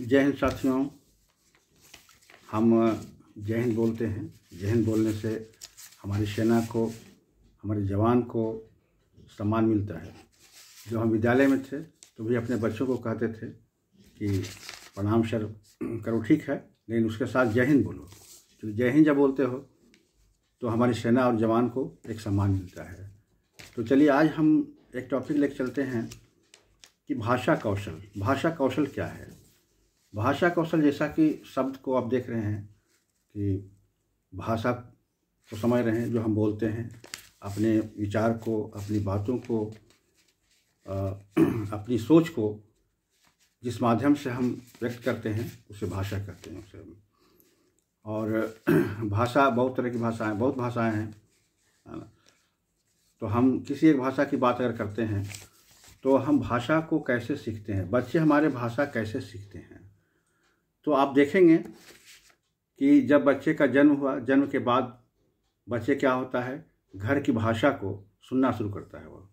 जय हिंद साथियों हम जय हिंद बोलते हैं जय हिंद बोलने से हमारी सेना को हमारे जवान को सम्मान मिलता है जो हम विद्यालय में थे तो भी अपने बच्चों को कहते थे कि प्रणाम सर करो ठीक है लेकिन उसके साथ जय हिंद बोलो क्योंकि जय हिंद जब बोलते हो तो हमारी सेना और जवान को एक सम्मान मिलता है तो चलिए आज हम एक टॉपिक लेकर चलते हैं कि भाषा कौशल भाषा कौशल क्या है भाषा कौशल जैसा कि शब्द को आप देख रहे हैं कि भाषा को समझ रहे हैं जो हम बोलते हैं अपने विचार को अपनी बातों को अपनी सोच को जिस माध्यम से हम व्यक्त करते हैं उसे भाषा कहते हैं उसे और भाषा बहुत तरह की भाषाएं बहुत भाषाएं हैं तो हम किसी एक भाषा की बात अगर करते हैं तो हम भाषा को कैसे सीखते हैं बच्चे हमारे भाषा कैसे सीखते हैं तो आप देखेंगे कि जब बच्चे का जन्म हुआ जन्म के बाद बच्चे क्या होता है घर की भाषा को सुनना शुरू करता है वह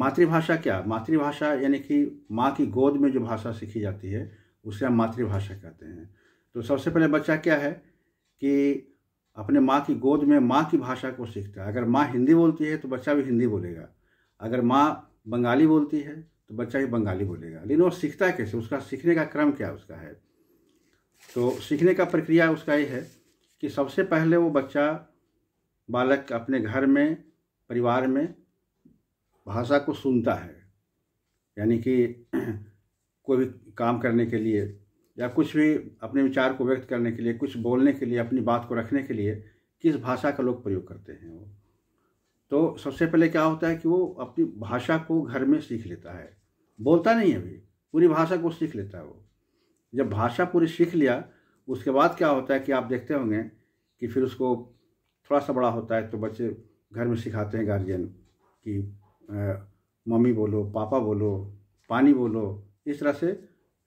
मातृभाषा क्या मातृभाषा यानी कि माँ की गोद में जो भाषा सीखी जाती है उसे हम मातृभाषा कहते हैं तो सबसे पहले बच्चा क्या है कि अपने माँ की गोद में माँ की भाषा को सीखता है अगर माँ हिंदी बोलती है तो बच्चा भी हिंदी बोलेगा अगर माँ बंगाली बोलती है तो बच्चा भी बंगाली बोलेगा लेकिन वो सीखता है कैसे उसका सीखने का क्रम क्या उसका है तो सीखने का प्रक्रिया उसका ये है कि सबसे पहले वो बच्चा बालक अपने घर में परिवार में भाषा को सुनता है यानी कि कोई भी काम करने के लिए या कुछ भी अपने विचार को व्यक्त करने के लिए कुछ बोलने के लिए अपनी बात को रखने के लिए किस भाषा का लोग प्रयोग करते हैं वो तो सबसे पहले क्या होता है कि वो अपनी भाषा को घर में सीख लेता है बोलता नहीं है अभी पूरी भाषा को सीख लेता है वो जब भाषा पूरी सीख लिया उसके बाद क्या होता है कि आप देखते होंगे कि फिर उसको थोड़ा सा बड़ा होता है तो बच्चे घर में सिखाते हैं गार्जियन कि मम्मी बोलो पापा बोलो पानी बोलो इस तरह से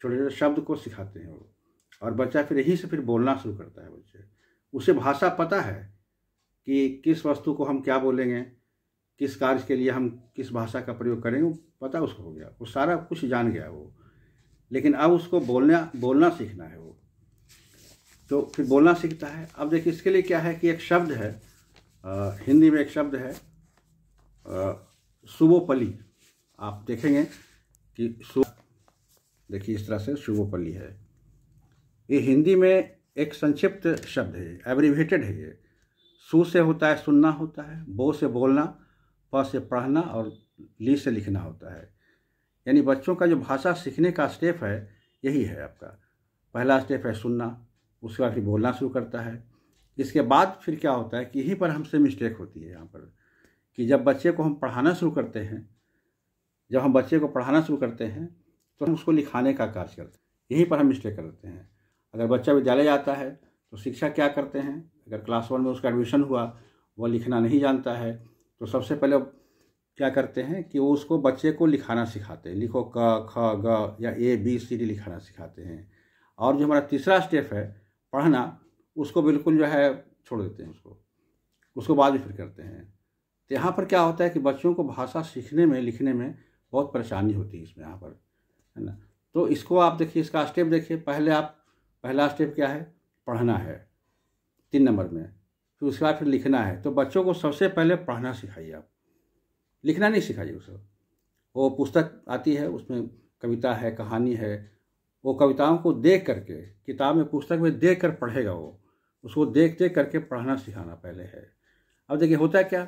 छोटे छोटे शब्द को सिखाते हैं वो और बच्चा फिर यहीं से फिर बोलना शुरू करता है बच्चे उसे भाषा पता है कि किस वस्तु को हम क्या बोलेंगे किस कार्य के लिए हम किस भाषा का प्रयोग करेंगे पता उसको हो गया वो सारा कुछ जान गया वो लेकिन अब उसको बोलना बोलना सीखना है वो तो फिर बोलना सीखता है अब देखिए इसके लिए क्या है कि एक शब्द है आ, हिंदी में एक शब्द है शुभोपली आप देखेंगे कि देखिए इस तरह से शुभोपली है ये हिंदी में एक संक्षिप्त शब्द है एब्रीवेटेड है ये सु से होता है सुनना होता है बो से बोलना प से पढ़ना और ली से लिखना होता है यानी बच्चों का जो भाषा सीखने का स्टेप है यही है आपका पहला स्टेप है सुनना उसके बाद फिर बोलना शुरू करता है इसके बाद फिर क्या होता है कि यहीं पर हमसे मिस्टेक होती है यहाँ पर कि जब बच्चे को हम पढ़ाना शुरू करते हैं जब हम बच्चे को पढ़ाना शुरू करते हैं तो हम उसको लिखाने का कार्य करते हैं यहीं पर हम मिस्टेक करते हैं अगर बच्चा विद्यालय जाता है तो शिक्षा क्या करते हैं अगर क्लास वन में उसका एडमिशन हुआ वह लिखना नहीं जानता है तो सबसे पहले क्या करते हैं कि वो उसको बच्चे को लिखाना सिखाते हैं लिखो क ख ग या ए बी सी डी लिखाना सिखाते हैं और जो हमारा तीसरा स्टेप है पढ़ना उसको बिल्कुल जो है छोड़ देते हैं उसको उसको बाद में फिर करते हैं तो यहाँ पर क्या होता है कि बच्चों को भाषा सीखने में लिखने में बहुत परेशानी होती है इसमें यहाँ पर है ना तो इसको आप देखिए इसका स्टेप देखिए पहले आप पहला स्टेप क्या है पढ़ना है तीन नंबर में फिर उसके बाद फिर लिखना है तो बच्चों को सबसे पहले पढ़ना सिखाइए आप लिखना नहीं सीखा जी उसे वो पुस्तक आती है उसमें कविता है कहानी है वो कविताओं को देख करके किताब में पुस्तक में देख कर पढ़ेगा वो उसको देख देख करके पढ़ना सिखाना पहले है अब देखिए होता है क्या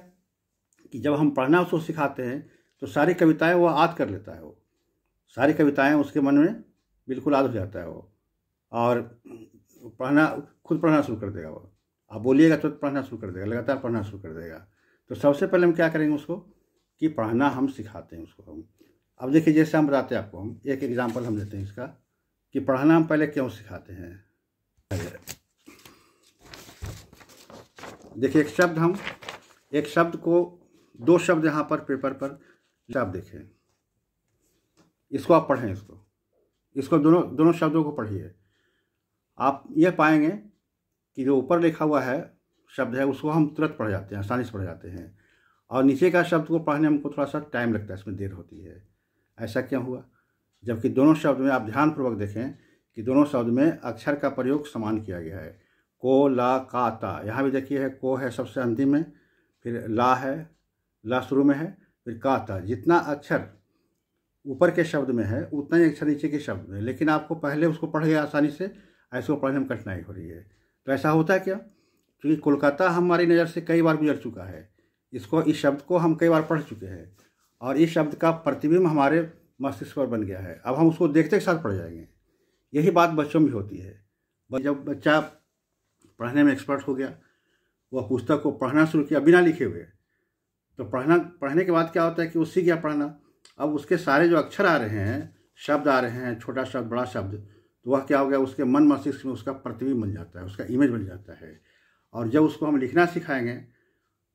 कि जब हम पढ़ना उसको सिखाते हैं तो सारी कविताएं वो याद कर लेता है वो सारी कविताएं उसके मन में बिल्कुल याद हो जाता है वो और पढ़ना खुद पढ़ना शुरू कर देगा वो आप बोलिएगा तो पढ़ना शुरू कर देगा लगातार पढ़ना शुरू कर देगा तो सबसे पहले हम क्या करेंगे उसको कि पढ़ना हम सिखाते हैं उसको हम अब देखिए जैसे हम बताते हैं आपको हम एक एग्जाम्पल हम देते हैं इसका कि पढ़ना हम पहले क्यों सिखाते हैं देखिए एक शब्द हम एक शब्द को दो शब्द यहाँ पर पेपर पर आप देखें इसको आप पढ़ें इसको इसको दोनों दोनों शब्दों को पढ़िए आप यह पाएंगे कि जो ऊपर लिखा हुआ है शब्द है उसको हम तुरंत पढ़ जाते हैं आसानी से पढ़ जाते हैं और नीचे का शब्द को पढ़ने हमको थोड़ा सा टाइम लगता है इसमें देर होती है ऐसा क्यों हुआ जबकि दोनों शब्द में आप ध्यानपूर्वक देखें कि दोनों शब्द में अक्षर का प्रयोग समान किया गया है को ला का ता यहाँ भी देखिए है को है सबसे अंतिम में फिर ला है ला शुरू में है फिर का ता जितना अक्षर ऊपर के शब्द में है उतना ही अक्षर नीचे के शब्द में लेकिन आपको पहले उसको पढ़ गया आसानी से ऐसे को पढ़ने में कठिनाई हो रही है तो ऐसा होता है क्या क्योंकि कोलकाता हमारी नज़र से कई बार गुजर चुका है इसको इस शब्द को हम कई बार पढ़ चुके हैं और इस शब्द का प्रतिबिंब हमारे मस्तिष्क पर बन गया है अब हम उसको देखते के साथ पढ़ जाएंगे यही बात बच्चों में होती है जब बच्चा पढ़ने में एक्सपर्ट हो गया वह पुस्तक को पढ़ना शुरू किया बिना लिखे हुए तो पढ़ना पढ़ने के बाद क्या होता है कि वो सीख गया पढ़ना अब उसके सारे जो अक्षर आ रहे हैं शब्द आ रहे हैं छोटा शब्द बड़ा शब्द तो वह क्या हो गया उसके मन मस्तिष्क में उसका प्रतिबिंब बन जाता है उसका इमेज बन जाता है और जब उसको हम लिखना सिखाएंगे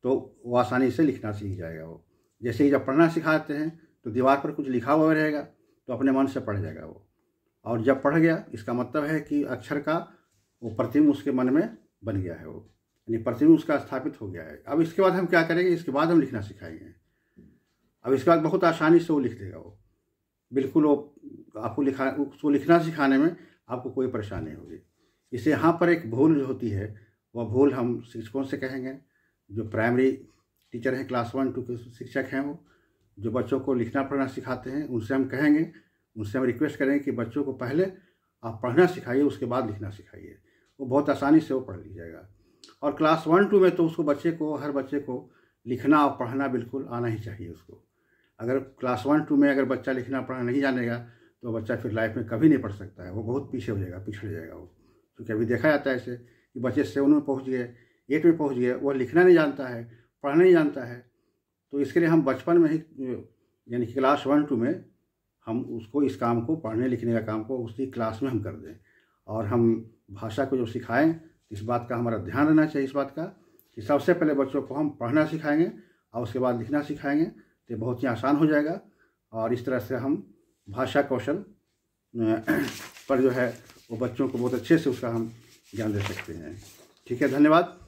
तो वो आसानी से लिखना सीख जाएगा वो जैसे ही जब पढ़ना सिखाते हैं तो दीवार पर कुछ लिखा हुआ रहेगा तो अपने मन से पढ़ जाएगा वो और जब पढ़ गया इसका मतलब है कि अक्षर का वो प्रतिम उसके मन में बन गया है वो यानी प्रतिम उसका स्थापित हो गया है अब इसके बाद हम क्या करेंगे इसके बाद हम लिखना सिखाएंगे अब इसके बाद बहुत आसानी से वो लिख देगा वो बिल्कुल वो आपको लिखा उसको लिखना सिखाने में आपको कोई परेशानी होगी इसे यहाँ पर एक भूल जो होती है वह भूल हम शिक्षकों से कहेंगे जो प्राइमरी टीचर हैं क्लास वन टू के शिक्षक हैं वो जो बच्चों को लिखना पढ़ना सिखाते हैं उनसे हम कहेंगे उनसे हम रिक्वेस्ट करेंगे कि बच्चों को पहले आप पढ़ना सिखाइए उसके बाद लिखना सिखाइए वो बहुत आसानी से वो पढ़ लीजिएगा और क्लास वन टू में तो उसको बच्चे को हर बच्चे को लिखना और पढ़ना बिल्कुल आना ही चाहिए उसको अगर क्लास वन टू में अगर बच्चा लिखना पढ़ना नहीं जानेगा तो बच्चा फिर लाइफ में कभी नहीं पढ़ सकता है वो बहुत पीछे हो जाएगा पिछड़ जाएगा वो क्योंकि अभी देखा जाता है ऐसे कि बच्चे सेवन में पहुँच गए एट में तो पहुंच गया वह लिखना नहीं जानता है पढ़ना नहीं जानता है तो इसके लिए हम बचपन में ही यानी कि क्लास वन टू में हम उसको इस काम को पढ़ने लिखने का काम को उसी क्लास में हम कर दें और हम भाषा को जो सिखाएं इस बात का हमारा ध्यान रहना चाहिए इस बात का कि सबसे पहले बच्चों को हम पढ़ना सिखाएंगे और उसके बाद लिखना सिखाएंगे तो बहुत ही आसान हो जाएगा और इस तरह से हम भाषा कौशल पर जो है वो बच्चों को बहुत अच्छे से उसका हम ज्ञान दे सकते हैं ठीक है धन्यवाद